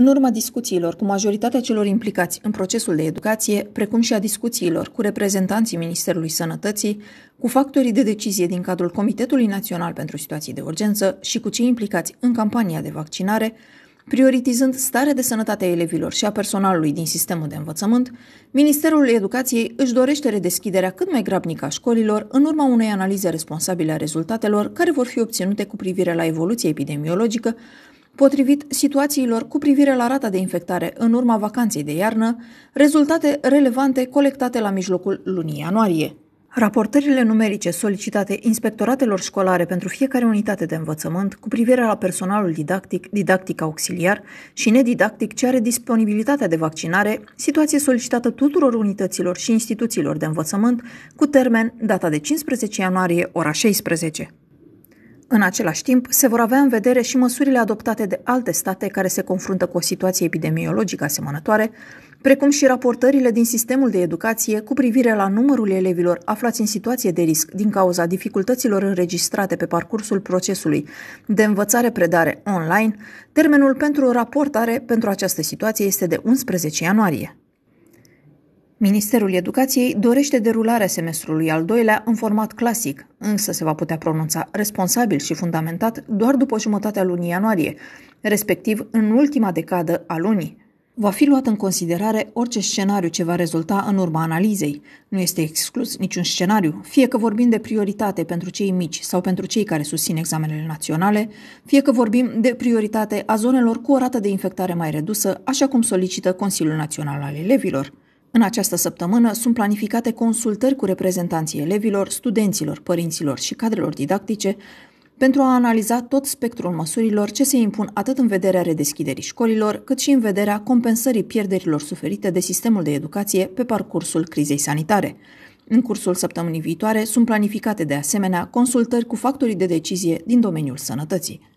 În urma discuțiilor cu majoritatea celor implicați în procesul de educație, precum și a discuțiilor cu reprezentanții Ministerului Sănătății, cu factorii de decizie din cadrul Comitetului Național pentru Situații de Urgență și cu cei implicați în campania de vaccinare, prioritizând starea de sănătate a elevilor și a personalului din sistemul de învățământ, Ministerul Educației își dorește redeschiderea cât mai grabnică a școlilor în urma unei analize responsabile a rezultatelor care vor fi obținute cu privire la evoluția epidemiologică, potrivit situațiilor cu privire la rata de infectare în urma vacanței de iarnă, rezultate relevante colectate la mijlocul lunii ianuarie. Raportările numerice solicitate inspectoratelor școlare pentru fiecare unitate de învățământ cu privire la personalul didactic, didactic auxiliar și nedidactic ce are disponibilitatea de vaccinare, situație solicitată tuturor unităților și instituțiilor de învățământ cu termen data de 15 ianuarie ora 16. În același timp, se vor avea în vedere și măsurile adoptate de alte state care se confruntă cu o situație epidemiologică asemănătoare, precum și raportările din sistemul de educație cu privire la numărul elevilor aflați în situație de risc din cauza dificultăților înregistrate pe parcursul procesului de învățare-predare online, termenul pentru raportare pentru această situație este de 11 ianuarie. Ministerul Educației dorește derularea semestrului al doilea în format clasic, însă se va putea pronunța responsabil și fundamentat doar după jumătatea lunii ianuarie, respectiv în ultima decadă a lunii. Va fi luat în considerare orice scenariu ce va rezulta în urma analizei. Nu este exclus niciun scenariu, fie că vorbim de prioritate pentru cei mici sau pentru cei care susțin examenele naționale, fie că vorbim de prioritate a zonelor cu o rată de infectare mai redusă, așa cum solicită Consiliul Național al Elevilor. În această săptămână sunt planificate consultări cu reprezentanții elevilor, studenților, părinților și cadrelor didactice pentru a analiza tot spectrul măsurilor ce se impun atât în vederea redeschiderii școlilor, cât și în vederea compensării pierderilor suferite de sistemul de educație pe parcursul crizei sanitare. În cursul săptămânii viitoare sunt planificate de asemenea consultări cu factorii de decizie din domeniul sănătății.